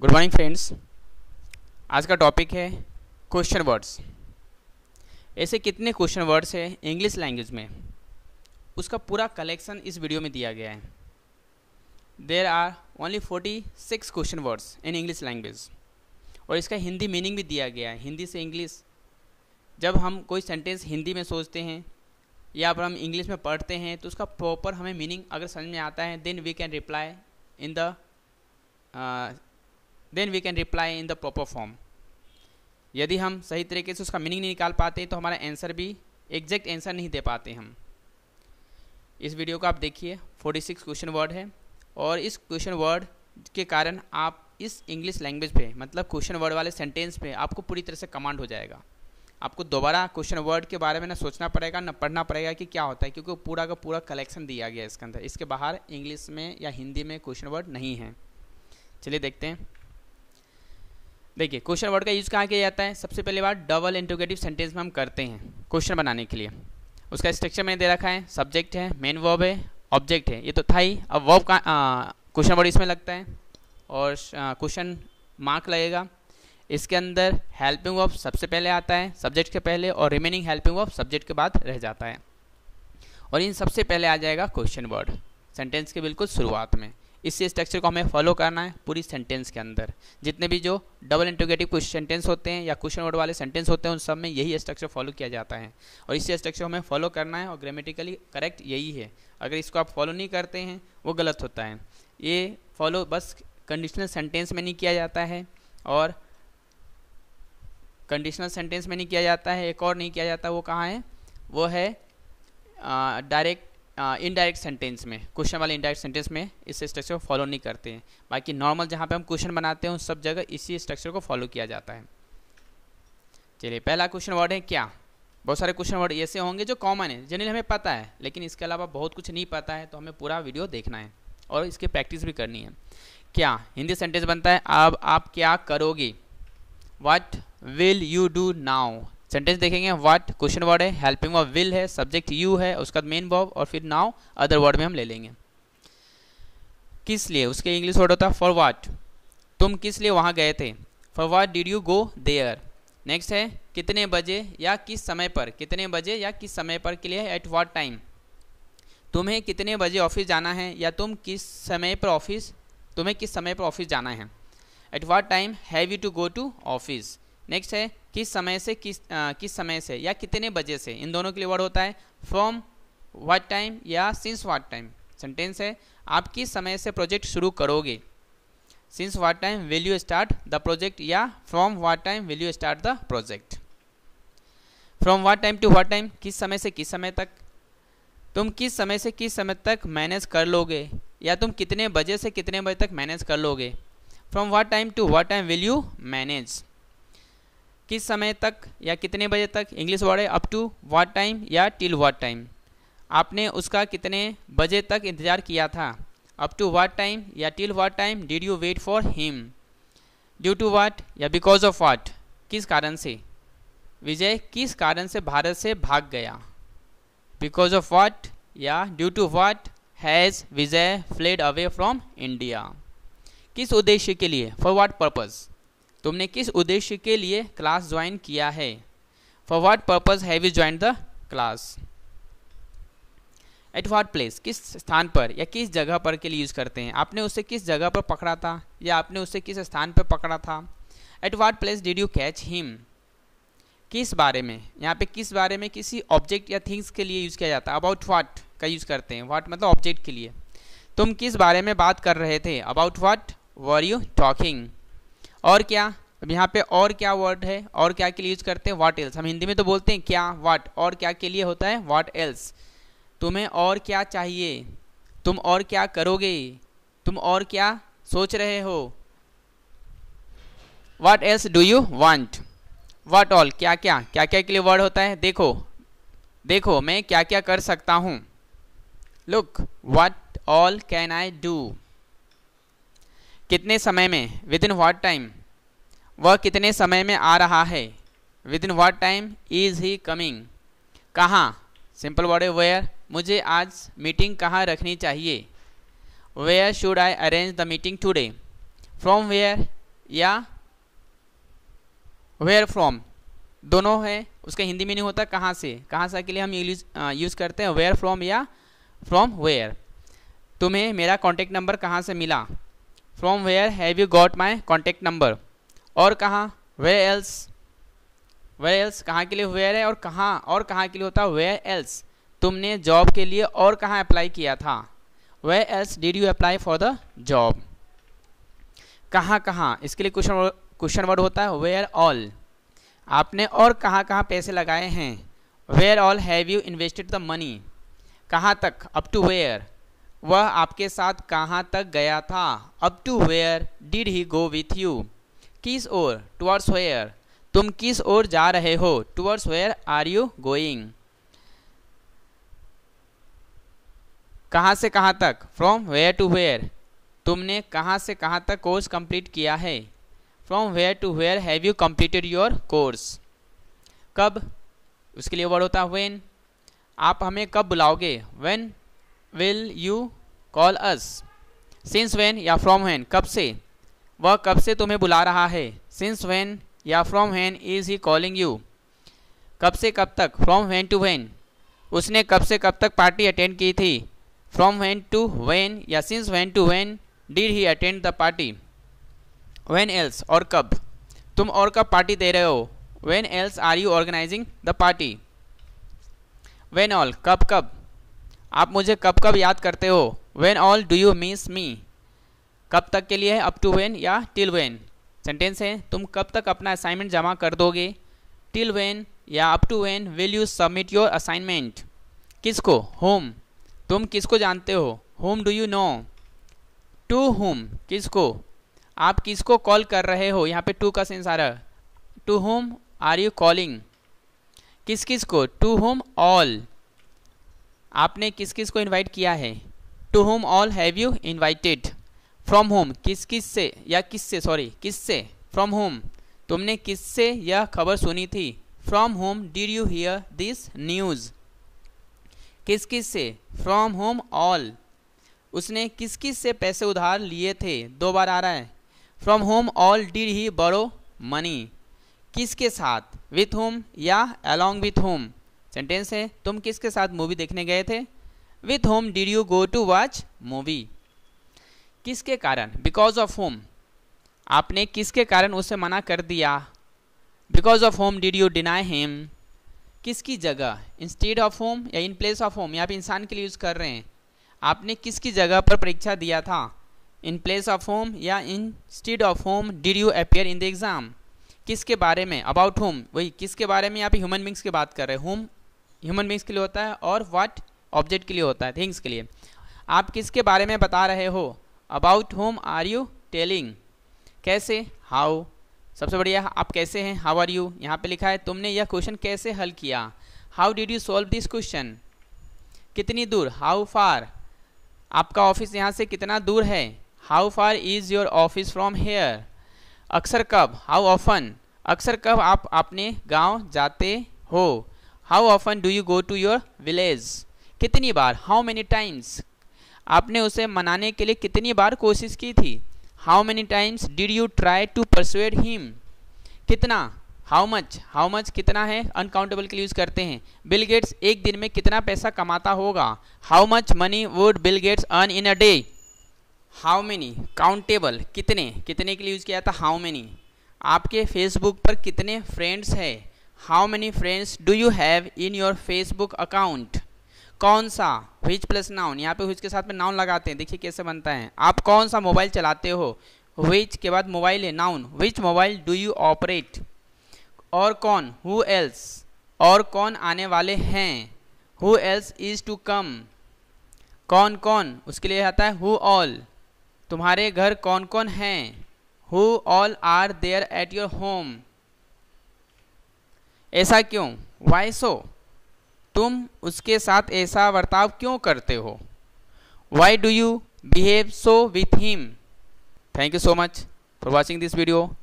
good morning friends आज का topic है क्वेश्चन वर्ड्स ऐसे कितने क्वेश्चन वर्ड्स हैं इंग्लिश लैंग्वेज में उसका पूरा कलेक्शन इस वीडियो में दिया गया है there are only forty six question words in English language और इसका हिंदी मीनिंग भी दिया गया है हिंदी से इंग्लिश जब हम कोई सेंटेंस हिंदी में सोचते हैं या फिर हम इंग्लिश में पढ़ते हैं तो उसका प्रॉपर हमें मीनिंग अगर समझ में आता है then we can reply in the then we can reply in the proper form यदि हम सही तरीके से उसका मीनिंग नहीं निकाल पाते तो हमारा आंसर भी एग्जैक्ट आंसर नहीं दे पाते हम इस वीडियो को आप देखिए 46 क्वेश्चन वर्ड है और इस क्वेश्चन वर्ड के कारण आप इस इंग्लिश लैंग्वेज पे मतलब क्वेश्चन वर्ड वाले सेंटेंस पे आपको पूरी तरह से कमांड हो जाएगा आपको दोबारा क्वेश्चन वर्ड के बारे में ना सोचना पड़ेगा ना पढ़ना पड़ेगा कि क्या होता है क्योंकि पूरा का पूरा कलेक्शन दिया गया है इसके अंदर इसके बाहर इंग्लिश में या हिंदी में क्वेश्चन वर्ड नहीं है चलिए देखते हैं देखिए क्वेश्चन वर्ड का यूज़ कहाँ किया जाता है सबसे पहले बात डबल इंटोगेटिव सेंटेंस में हम करते हैं क्वेश्चन बनाने के लिए उसका स्ट्रक्चर मैंने दे रखा है सब्जेक्ट है मेन वर्ब है ऑब्जेक्ट है ये तो था ही अब वर्ब का क्वेश्चन वर्ड इसमें लगता है और क्वेश्चन मार्क लगेगा इसके अंदर हेल्पिंग वर्ब सबसे पहले आता है सब्जेक्ट के पहले और रिमेनिंग हेल्पिंग वर्ब सब्जेक्ट के बाद रह जाता है और इन सबसे पहले आ जाएगा क्वेश्चन वर्ड सेंटेंस के बिल्कुल शुरुआत में इसी स्ट्रक्चर को हमें फॉलो करना है पूरी सेंटेंस के अंदर जितने भी जो डबल इंटोगेटिव क्वेश्चन सेंटेंस होते हैं या क्वेश्चन वर्ड वाले सेंटेंस होते हैं उन सब में यही स्ट्रक्चर फॉलो किया जाता है और इसी स्ट्रक्चर हमें फॉलो करना है और ग्रामेटिकली करेक्ट यही है अगर इसको आप फॉलो नहीं करते हैं वो गलत होता है ये फॉलो बस कंडीशनल सेंटेंस में नहीं किया जाता है और कंडीशनल सेंटेंस में नहीं किया जाता है एक और नहीं किया जाता वो कहाँ है वो है डायरेक्ट इनडायरेक्ट सेंटेंस में क्वेश्चन वाले इनडायरेक्ट सेंटेंस में इस स्ट्रक्चर को फॉलो नहीं करते हैं बाकी नॉर्मल जहाँ पे हम क्वेश्चन बनाते हैं सब जगह इसी स्ट्रक्चर को फॉलो किया जाता है चलिए पहला क्वेश्चन वर्ड है क्या बहुत सारे क्वेश्चन वर्ड ऐसे होंगे जो कॉमन है जनरली हमें पता है लेकिन इसके अलावा बहुत कुछ नहीं पता है तो हमें पूरा वीडियो देखना है और इसकी प्रैक्टिस भी करनी है क्या हिंदी सेंटेंस बनता है अब आप क्या करोगे what will you do now sentence देखेंगे व्हाट क्वेश्चन वर्ड है हेल्पिंग वर्ब विल है सब्जेक्ट यू है उसका मेन वर्ब और फिर नाउ अदर वर्ड में हम ले लेंगे किस लिए उसके इंग्लिश वर्ड होता है फॉर वाट तुम किस लिए वहाँ गए थे for what did you go there next है कितने बजे या किस समय पर कितने बजे या किस समय पर के लिए एट वाट टाइम तुम्हें कितने बजे ऑफिस जाना है या तुम किस समय पर ऑफिस तुम्हें किस समय पर ऑफिस जाना है at what time have you to go to office next है किस समय से किस आ, किस समय से या कितने बजे से इन दोनों के लिए वर्ड होता है फ्रॉम वाट टाइम या सिंस वाट टाइम सेंटेंस है आप किस समय से प्रोजेक्ट शुरू करोगे since what time will you start the project या from what time will you start the project from what time to what time किस समय से किस समय तक तुम किस समय से किस समय तक मैनेज कर लोगे या तुम कितने बजे से कितने बजे तक मैनेज कर लोगे from what time to what time will you manage किस समय तक या कितने बजे तक इंग्लिश वर्ड है अप टू वाट टाइम या टिल वाट टाइम आपने उसका कितने बजे तक इंतज़ार किया था अप टू वाट टाइम या till what time did you wait for him due to what या बिकॉज ऑफ वाट किस कारण से विजय किस कारण से भारत से भाग गया बिकॉज ऑफ वाट या due to what has Vijay fled away from India किस उद्देश्य के लिए फॉर वाट पर्पज़ तुमने किस उद्देश्य के लिए क्लास ज्वाइन किया है for what purpose have you join the class at what place किस स्थान पर या किस जगह पर के लिए यूज़ करते हैं आपने उसे किस जगह पर पकड़ा था या आपने उसे किस स्थान पर पकड़ा था at what place did you catch him किस बारे में यहाँ पे किस बारे में किसी ऑब्जेक्ट या थिंग्स के लिए यूज़ किया जाता है अबाउट व्हाट का यूज़ करते हैं व्हाट मतलब ऑब्जेक्ट के लिए तुम किस बारे में बात कर रहे थे about what were you talking और क्या अब यहाँ पे और क्या वर्ड है और क्या के लिए यूज करते हैं वाट एल्स हम हिंदी में तो बोलते हैं क्या वाट और क्या के लिए होता है वाट एल्स तुम्हें और क्या चाहिए तुम और क्या करोगे तुम और क्या सोच रहे हो what else do you want what all क्या क्या क्या क्या के लिए वर्ड होता है देखो देखो मैं क्या क्या कर सकता हूँ look what all can I do कितने समय में विद इन वाट टाइम वह कितने समय में आ रहा है within what time is he coming कहाँ सिंपल वर्ड है वेयर मुझे आज मीटिंग कहाँ रखनी चाहिए where should I arrange the meeting today from where या वेयर फ्रॉम दोनों है उसका हिंदी में नहीं होता कहाँ से कहाँ से के लिए हम यूज यूज़ uh, करते हैं वेयर फ्रॉम या फ्रॉम वेयर तुम्हें मेरा कॉन्टेक्ट नंबर कहाँ से मिला from where have you got my contact number और कहाँ वे एल्स वे एल्स कहाँ के लिए वेयर है और कहाँ और कहाँ के लिए होता है वे एल्स तुमने जॉब के लिए और कहाँ अप्लाई किया था where else did you apply for the job कहाँ कहाँ इसके लिए क्वेश्चन क्वेश्चन वर्ड होता है वेयर ऑल आपने और कहाँ कहाँ पैसे लगाए हैं where all have you invested the money कहाँ तक अप टू वेयर वह आपके साथ कहाँ तक गया था up to where did he go with you किस ओर टूअर्ड्स वेयर तुम किस ओर जा रहे हो towards where are you going कहाँ से कहाँ तक फ्रॉम वेयर टू वेयर तुमने कहाँ से कहाँ तक कोर्स कंप्लीट किया है from where to where have you completed your course कब उसके लिए वर्ड होता है वेन आप हमें कब बुलाओगे when will you call us since when या फ्रॉम वैन कब से वह कब से तुम्हें बुला रहा है सिंस वैन या from when is he calling you कब से कब तक फ्रॉम वैन टू वैन उसने कब से कब तक पार्टी अटेंड की थी फ्रॉम वैन टू वैन या since when to when did he attend the party when else और कब तुम और कब पार्टी दे रहे हो when else are you organising the party when all कब कब आप मुझे कब कब याद करते हो वेन ऑल डू यू मीस मी कब तक के लिए है अप टू वेन या टिल वेन सेंटेंस है तुम कब तक अपना असाइनमेंट जमा कर दोगे टिल वेन या up to when will you submit your assignment किसको होम तुम किसको जानते हो whom do you know to whom किसको आप किसको कॉल कर रहे हो यहाँ पे टू का सेंस आ रहा है to whom are you calling किस किस को टू होम ऑल आपने किस किस को इनवाइट किया है to whom all have you invited from whom किस किस से या किस से सॉरी किस से फ्रॉम होम तुमने किस से यह खबर सुनी थी from whom did you hear this news किस किस से फ्रॉम होम ऑल उसने किस किस से पैसे उधार लिए थे दो बार आ रहा है from whom all did he borrow money किसके साथ विथ होम या अलॉन्ग विथ होम सेंटेंस है तुम किसके साथ मूवी देखने गए थे with whom did you go to watch movie किसके कारण बिकॉज ऑफ होम आपने किसके कारण उसे मना कर दिया because of whom did you deny him किसकी जगह इंस्टेड ऑफ होम या इन प्लेस ऑफ होम यहाँ पे इंसान के लिए यूज़ कर रहे हैं आपने किसकी जगह पर परीक्षा दिया था इन प्लेस ऑफ होम या instead of whom did you appear in the exam किसके बारे में अबाउट होम वही किसके बारे में यहाँ पे ह्यूमन बींग्स की बात कर रहे हैं होम ह्यूमन बींग्स के लिए होता है और वाट ऑब्जेक्ट के लिए होता है थिंग्स के लिए आप किसके बारे में बता रहे हो about whom are you telling कैसे हाउ सबसे बढ़िया आप कैसे हैं हाउ आर यू यहाँ पे लिखा है तुमने यह क्वेश्चन कैसे हल किया how did you solve this question कितनी दूर हाउ फार आपका ऑफिस यहाँ से कितना दूर है how far is your office from here अक्सर कब हाउ ऑफन अक्सर कब आप अपने गांव जाते हो how often do you go to your village कितनी बार हाउ मैनी टाइम्स आपने उसे मनाने के लिए कितनी बार कोशिश की थी how many times did you try to persuade him कितना हाउ मच हाउ मच कितना है अनकाउंटेबल के लिए यूज़ करते हैं बिल गेट्स एक दिन में कितना पैसा कमाता होगा how much money would Bill Gates earn in a day how many countable कितने कितने के लिए यूज़ किया था हाउ मैनी आपके फेसबुक पर कितने फ्रेंड्स हैं how many friends do you have in your Facebook account कौन सा विच प्लस नाउन यहाँ पे हुच के साथ में नाउन लगाते हैं देखिए कैसे बनता है आप कौन सा मोबाइल चलाते हो विच के बाद मोबाइल है noun which mobile do you operate और कौन हु एल्स और कौन आने वाले हैं who else is to come कौन कौन उसके लिए आता है हु ऑल तुम्हारे घर कौन कौन हैं who all are there at your home ऐसा क्यों वाई सो तुम उसके साथ ऐसा वर्ताव क्यों करते हो why do you behave so with him thank you so much for watching this video